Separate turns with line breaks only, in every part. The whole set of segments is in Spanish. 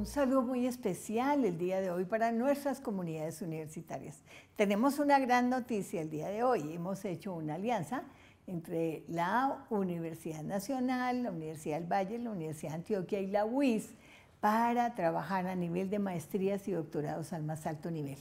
un saludo muy especial el día de hoy para nuestras comunidades universitarias. Tenemos una gran noticia el día de hoy. Hemos hecho una alianza entre la Universidad Nacional, la Universidad del Valle, la Universidad de Antioquia y la UIS para trabajar a nivel de maestrías y doctorados al más alto nivel.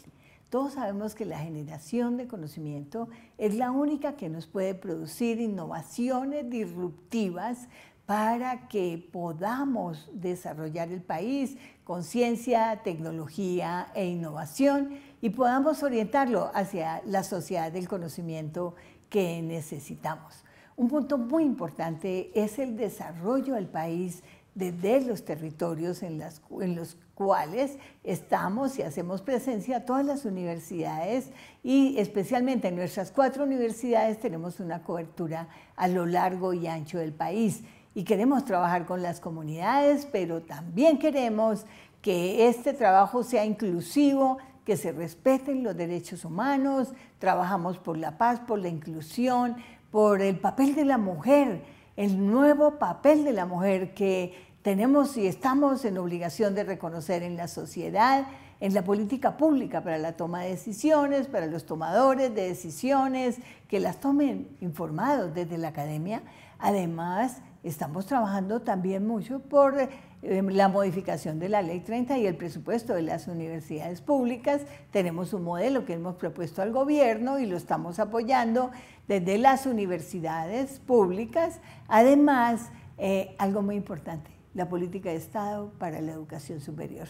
Todos sabemos que la generación de conocimiento es la única que nos puede producir innovaciones disruptivas para que podamos desarrollar el país con ciencia, tecnología e innovación y podamos orientarlo hacia la sociedad del conocimiento que necesitamos. Un punto muy importante es el desarrollo del país desde los territorios en, los cuales estamos y hacemos presencia todas las universidades y especialmente en nuestras cuatro universidades tenemos una cobertura a lo largo y ancho del país y queremos trabajar con las comunidades, pero también queremos que este trabajo sea inclusivo, que se respeten los derechos humanos, trabajamos por la paz, por la inclusión, por el papel de la mujer, el nuevo papel de la mujer que tenemos y estamos en obligación de reconocer en la sociedad, en la política pública para la toma de decisiones, para los tomadores de decisiones, que las tomen informados desde la academia. Además, estamos trabajando también mucho por eh, la modificación de la Ley 30 y el presupuesto de las universidades públicas. Tenemos un modelo que hemos propuesto al gobierno y lo estamos apoyando desde las universidades públicas. Además, eh, algo muy importante, la política de Estado para la educación superior,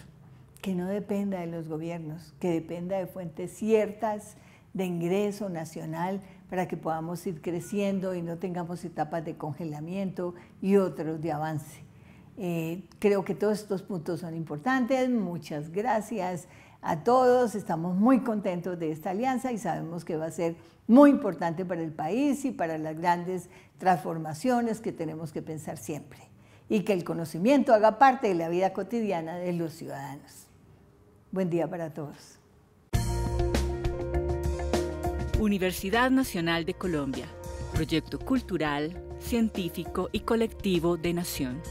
que no dependa de los gobiernos, que dependa de fuentes ciertas de ingreso nacional para que podamos ir creciendo y no tengamos etapas de congelamiento y otros de avance. Eh, creo que todos estos puntos son importantes. Muchas gracias a todos. Estamos muy contentos de esta alianza y sabemos que va a ser muy importante para el país y para las grandes transformaciones que tenemos que pensar siempre y que el conocimiento haga parte de la vida cotidiana de los ciudadanos. Buen día para todos.
Universidad Nacional de Colombia, proyecto cultural, científico y colectivo de Nación.